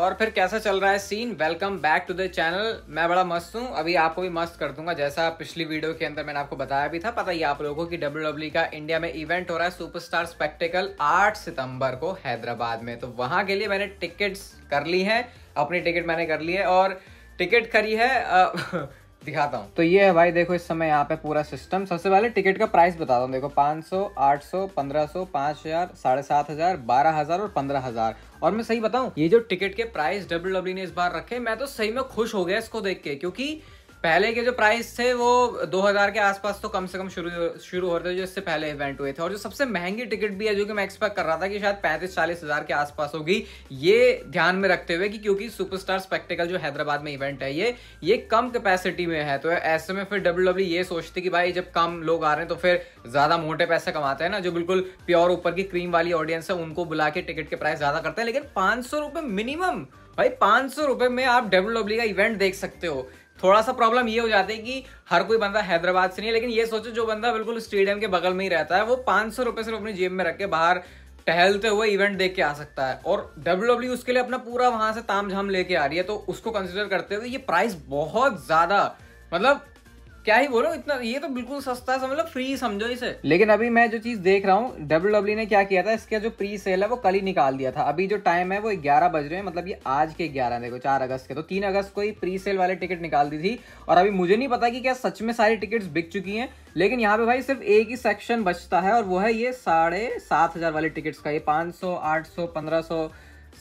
और फिर कैसा चल रहा है scene welcome back to the channel मैं बड़ा मस्त हूँ अभी आपको भी मस्त कर दूंगा जैसा पिछली वीडियो के अंदर मैंने आपको बताया भी था पता ही आप लोगों को कि डब्ल्यू e का इंडिया में इवेंट हो रहा है सुपरस्टार स्पेक्टिकल 8 सितंबर को हैदराबाद में तो वहाँ के लिए मैंने टिकट्स कर ली हैं अपनी टिकट मैंने कर ली है और टिकट खरी है दिखाता हूँ तो ये है भाई देखो इस समय यहाँ पे पूरा सिस्टम सबसे पहले टिकट का प्राइस बताता हूँ देखो 500, 800, 1500, 5000, साढ़े सात हजार बारह हजार और पंद्रह हजार और मैं सही बताऊँ ये जो टिकट के प्राइस डब्ल्यू e ने इस बार रखे मैं तो सही में खुश हो गया इसको देख के क्योंकि पहले के जो प्राइस थे वो 2000 के आसपास तो कम से कम शुरू शुरू हो रहे थे जो इससे पहले इवेंट हुए थे और जो सबसे महंगी टिकट भी है जो कि मैं एक्सपेक्ट कर रहा था कि शायद पैंतीस चालीस हज़ार के आसपास होगी ये ध्यान में रखते हुए कि क्योंकि सुपरस्टार स्पेक्टिकल जो हैदराबाद में इवेंट है ये ये कम कैपेसिटी में है तो ऐसे में फिर डब्ल्यू डब्ल्यू e ये सोचती कि भाई जब कम लोग आ रहे हैं तो फिर ज़्यादा मोटे पैसे कमाते हैं ना जो बिल्कुल प्योर ऊपर की क्रीम वाली ऑडियंस है उनको बुला के टिकट के प्राइस ज़्यादा करते हैं लेकिन पाँच सौ मिनिमम भाई पाँच सौ में आप डब्ल्यू डब्ल्यू e का इवेंट देख सकते हो थोड़ा सा प्रॉब्लम ये हो जाती है कि हर कोई बंदा हैदराबाद से नहीं है लेकिन ये सोचो जो बंदा बिल्कुल स्टेडियम के बगल में ही रहता है वो पाँच सौ रुपये सिर्फ अपनी जेब में रख के बाहर टहलते हुए इवेंट देख के आ सकता है और डब्ल्यू e उसके लिए अपना पूरा वहाँ से ताम झाम लेके आ रही है तो उसको कंसिडर करते हुए ये प्राइस बहुत ज़्यादा मतलब क्या ही बोलो इतना ये तो बिल्कुल सस्ता है मतलब फ्री समझो इसे लेकिन अभी मैं जो चीज देख रहा हूँ डब्ल्यू डब्ल्यू e ने क्या किया था इसका जो प्री सेल है वो कल ही निकाल दिया था अभी जो टाइम है वो ग्यारह बज रहे हैं मतलब ये आज के ग्यारह देखो चार अगस्त के तो तीन अगस्त को ही प्री सेल वाले टिकट निकाल दी थी और अभी मुझे नहीं पता कि क्या सच में सारी टिकट बिक चुकी है लेकिन यहाँ पे भाई सिर्फ एक ही सेक्शन बचता है और वो है ये साढ़े सात हजार वाले टिकट्स का ये पाँच सौ आठ सौ पंद्रह सौ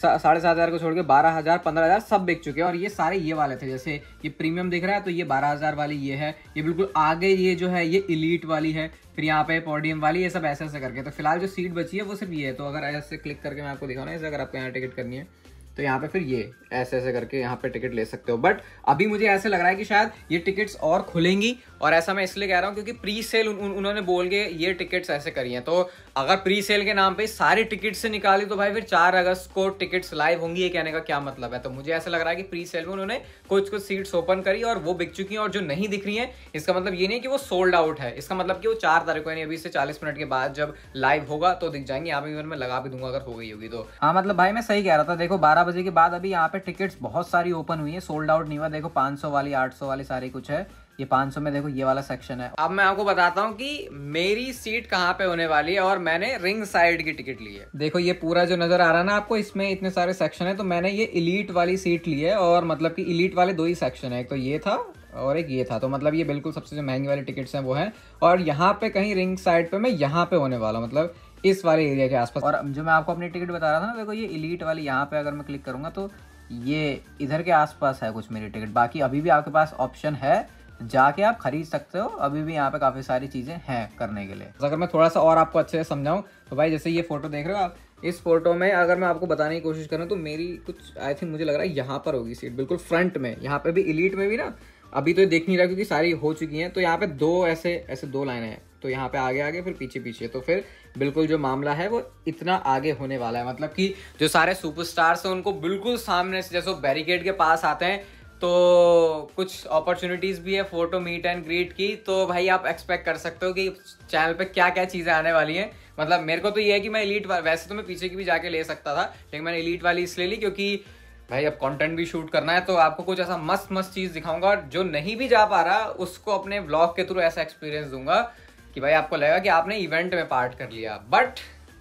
साढ़े सात हज़ार को छोड़ के बारह हज़ार पंद्रह हज़ार सब बेच चुके हैं और ये सारे ये वाले थे जैसे ये प्रीमियम दिख रहा है तो ये बारह हज़ार वाली ये है ये बिल्कुल आगे ये जो है ये इलीट वाली है फिर यहाँ पे पोडियम वाली ये सब ऐसे ऐसे करके तो फिलहाल जो सीट बची है वो सिर्फ ये है तो अगर ऐसे क्लिक करके मैं आपको दिखाऊँ ऐसे अगर आपको यहाँ टिकट करनी है तो यहाँ पे फिर ये ऐसे ऐसे करके यहाँ पे टिकट ले सकते हो बट अभी मुझे ऐसे लग रहा है कि शायद ये टिकट्स और खुलेंगी और ऐसा मैं इसलिए कह रहा हूँ क्योंकि प्री सेल उन, उन, उन्होंने बोल के ये टिकट्स ऐसे करी हैं तो अगर प्री सेल के नाम पे सारी टिकट्स से निकाली तो भाई फिर चार अगस्त को टिकट्स लाइव होंगी ये कहने का क्या मतलब है तो मुझे ऐसा लग रहा है कि प्री सेल में उन्होंने कुछ कुछ सीट्स ओपन करी और वो बिक चुकी हैं और जो नहीं दिख रही हैं इसका मतलब ये नहीं कि वो सोल्ड आउट है इसका मतलब कि वो चार तारीख को यानी अभी से चालीस मिनट के बाद जब लाइव होगा तो दिख जाएंगे यहाँ पे मैं लगा भी दूंगा अगर हो गई होगी तो हाँ मतलब भाई मैं सही कह रहा था देखो बारह बजे के बाद अभी यहाँ पे टिकट्स बहुत सारी ओपन हुई है सोल्ड आउट नहीं हुआ देखो पाँच वाली आठ वाली सारी कुछ है ये 500 में देखो ये वाला सेक्शन है अब मैं आपको बताता हूँ कि मेरी सीट कहाँ पे होने वाली है और मैंने रिंग साइड की टिकट ली है देखो ये पूरा जो नजर आ रहा है ना आपको इसमें इतने सारे सेक्शन है तो मैंने ये इलीट वाली सीट ली है और मतलब की इलीट वाले दो ही सेक्शन है एक तो ये था और एक ये था तो मतलब ये बिल्कुल सबसे जो महंगी वाली टिकट्स हैं वो हैं और यहाँ पे कहीं रिंग साइड पे मैं यहाँ पे होने वाला मतलब इस वाले एरिया के आसपास और जो मैं आपको अपनी टिकट बता रहा था ना देखो ये इलीट वाली यहाँ पे अगर मैं क्लिक करूँगा तो ये इधर के आसपास है कुछ मेरी टिकट बाकी अभी भी आपके पास ऑप्शन है जाके आप खरीद सकते हो अभी भी यहाँ पे काफ़ी सारी चीज़ें हैं करने के लिए अगर मैं थोड़ा सा और आपको अच्छे से समझाऊँ तो भाई जैसे ये फोटो देख रहे हो आप इस फोटो में अगर मैं आपको बताने की कोशिश करूँ तो मेरी कुछ आई थिंक मुझे लग रहा है यहाँ पर होगी सीट बिल्कुल फ्रंट में यहाँ पर भी इलीट में भी ना अभी तो देख नहीं रहा क्योंकि सारी हो चुकी हैं तो यहाँ पे दो ऐसे ऐसे दो लाइनें हैं तो यहाँ पे आगे आगे फिर पीछे पीछे तो फिर बिल्कुल जो मामला है वो इतना आगे होने वाला है मतलब कि जो सारे सुपरस्टार्स हैं उनको बिल्कुल सामने से जैसे बैरिकेड के पास आते हैं तो कुछ अपॉर्चुनिटीज़ भी है फोटो मीट एंड ग्रीट की तो भाई आप एक्सपेक्ट कर सकते हो कि चैनल पे क्या क्या चीज़ें आने वाली हैं मतलब मेरे को तो ये है कि मैं इलीट वैसे तो मैं पीछे की भी जाके ले सकता था लेकिन मैंने इलीट वाली इसलिए ली क्योंकि भाई अब कंटेंट भी शूट करना है तो आपको कुछ ऐसा मस्त मस्त चीज़ दिखाऊंगा जो नहीं भी जा पा रहा उसको अपने ब्लॉग के थ्रू ऐसा एक्सपीरियंस दूंगा कि भाई आपको लगेगा कि आपने इवेंट में पार्ट कर लिया बट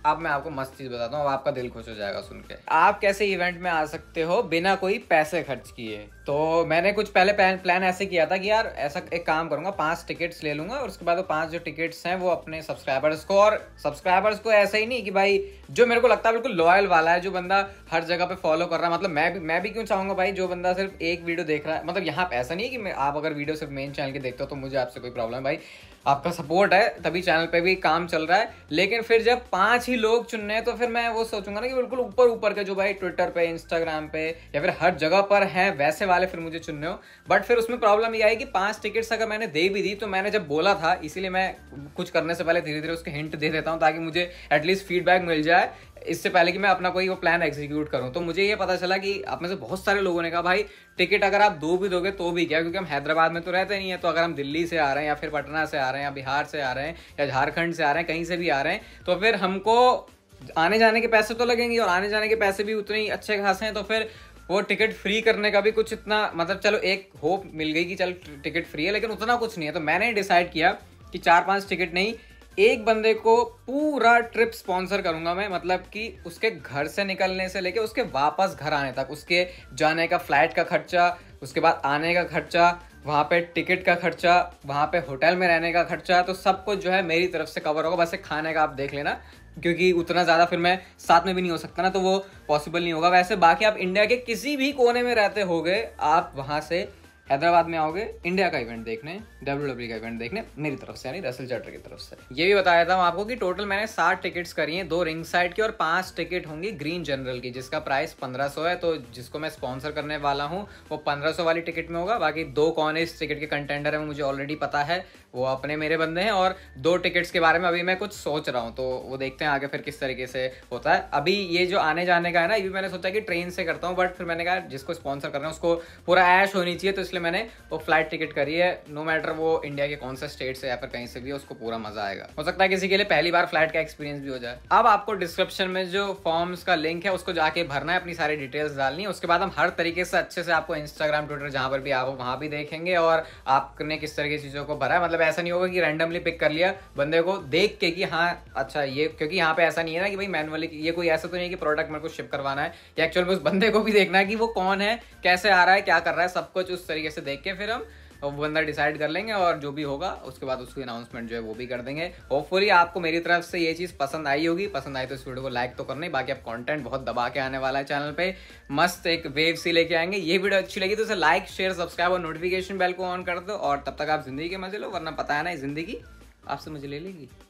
अब मैं आपको मस्त चीज बताता हूँ आपका दिल खुश हो जाएगा सुन के आप कैसे इवेंट में आ सकते हो बिना कोई पैसे खर्च किए तो मैंने कुछ पहले प्लान ऐसे किया था कि यार ऐसा एक काम करूंगा पांच टिकट्स ले लूंगा और उसके बाद वो पांच जो टिकट्स हैं वो अपने सब्सक्राइबर्स को और सब्सक्राइबर्स को ऐसा ही नहीं कि भाई जो मेरे को लगता है बिल्कुल लॉयल वाला है जो बंदा हर जगह पे फॉलो कर रहा है मतलब मैं भी मैं भी क्यों चाहूंगा भाई जो बंदा सिर्फ एक वीडियो देख रहा है मतलब यहाँ पे ऐसा नहीं है कि आप अगर वीडियो सिर्फ मेन चैनल के देखते हो तो मुझे आपसे कोई प्रॉब्लम है भाई आपका सपोर्ट है तभी चैनल पर भी काम चल रहा है लेकिन फिर जब पाँच ही लोग चुनने हैं तो फिर मैं वो सोचूंगा ना कि बिल्कुल ऊपर ऊपर के जो भाई ट्विटर पे इंस्टाग्राम पे या फिर हर जगह पर हैं वैसे वाले फिर मुझे चुनने हो बट फिर उसमें प्रॉब्लम ये आई कि पांच टिकट्स अगर मैंने दे भी दी तो मैंने जब बोला था इसीलिए मैं कुछ करने से पहले धीरे धीरे उसके हिंट दे देता हूँ ताकि मुझे एटलीस्ट फीडबैक मिल जाए इससे पहले कि मैं अपना कोई वो प्लान एग्जीक्यूट करूँ तो मुझे ये पता चला कि आप में से बहुत सारे लोगों ने कहा भाई टिकट अगर आप दो भी दोगे तो भी क्या क्योंकि हम हैदराबाद में तो रहते नहीं है तो अगर हम दिल्ली से आ रहे हैं या फिर पटना से आ रहे हैं या बिहार से आ रहे हैं या झारखंड से आ रहे हैं कहीं से भी आ रहे हैं तो फिर हमको आने जाने के पैसे तो लगेंगे और आने जाने के पैसे भी उतने ही अच्छे खासे हैं तो फिर वो टिकट फ्री करने का भी कुछ इतना मतलब चलो एक होप मिल गई कि चल टिकट फ्री है लेकिन उतना कुछ नहीं है तो मैंने डिसाइड किया कि चार पांच टिकट नहीं एक बंदे को पूरा ट्रिप स्पॉन्सर करूंगा मैं मतलब कि उसके घर से निकलने से लेके उसके वापस घर आने तक उसके जाने का फ्लाइट का खर्चा उसके बाद आने का खर्चा वहाँ पे टिकट का खर्चा वहाँ पे होटल में रहने का खर्चा तो सब कुछ जो है मेरी तरफ से कवर होगा बस एक खाने का आप देख लेना क्योंकि उतना ज़्यादा फिर मैं साथ में भी नहीं हो सकता ना तो वो पॉसिबल नहीं होगा वैसे बाकी आप इंडिया के किसी भी कोने में रहते हो आप वहाँ से हैदराबाद में आओगे इंडिया का इवेंट देखने डब्ल्यू डब्ल्यू e का इवेंट देखने मेरी तरफ से यानी रसल चटर की तरफ से ये भी बताया था आपको कि टोटल मैंने सात टिकट्स करी हैं दो रिंग साइड की और पांच टिकट होंगी ग्रीन जनरल की जिसका प्राइस पंद्रह सौ है तो जिसको मैं स्पॉन्सर करने वाला हूँ वो पंद्रह सौ वाली टिकट में होगा बाकी दो कौन इस टिकट के कंटेंडर है मुझे ऑलरेडी पता है वो अपने मेरे बंदे हैं और दो टिकट्स के बारे में अभी मैं कुछ सोच रहा हूँ तो वो देखते हैं आगे फिर किस तरीके से होता है अभी ये जो आने जाने का है ना ये भी मैंने सोचा कि ट्रेन से करता हूँ बट फिर मैंने कहा जिसको स्पॉन्सर कर रहे हैं उसको पूरा ऐश होनी चाहिए तो इसलिए इसलिए मैंने वो फ्लाइट टिकट करी है नो मैटर वो इंडिया के कौन से स्टेट से या फिर कहीं से भी उसको पूरा मजा आएगा हो सकता है किसी के लिए पहली बार फ्लाइट का एक्सपीरियंस भी हो जाए अब आपको डिस्क्रिप्शन में जो फॉर्म्स का लिंक है उसको जाके भरना है अपनी सारी डिटेल्स डालनी है उसके बाद हम हर तरीके से अच्छे से आपको इंस्टाग्राम ट्विटर जहां पर भी आप वहां भी देखेंगे और आपने किस तरह की चीज़ों को भरा है मतलब ऐसा नहीं होगा कि रैंडमली पिक कर लिया बंदे को देख के कि हाँ अच्छा ये क्योंकि यहाँ पे ऐसा नहीं है ना कि भाई मैनुअली ये कोई ऐसा तो नहीं है कि प्रोडक्ट मेरे को शिप करवाना है एक्चुअल में उस बंदे को भी देखना है कि वो कौन है कैसे आ रहा है क्या कर रहा है सब कुछ उस तरीके तरीके से देख के फिर हम वो बंदा डिसाइड कर लेंगे और जो भी होगा उसके बाद उसकी अनाउंसमेंट जो है वो भी कर देंगे होपफुली आपको मेरी तरफ से ये चीज़ पसंद आई होगी पसंद आई तो इस वीडियो को लाइक तो करना ही बाकी आप कंटेंट बहुत दबा के आने वाला है चैनल पे मस्त एक वेव सी लेके आएंगे ये वीडियो अच्छी लगी तो उसे लाइक शेयर सब्सक्राइब और नोटिफिकेशन बेल को ऑन कर दो और तब तक आप जिंदगी के मजे लो वरना पता है ना जिंदगी आपसे मुझे ले लेंगी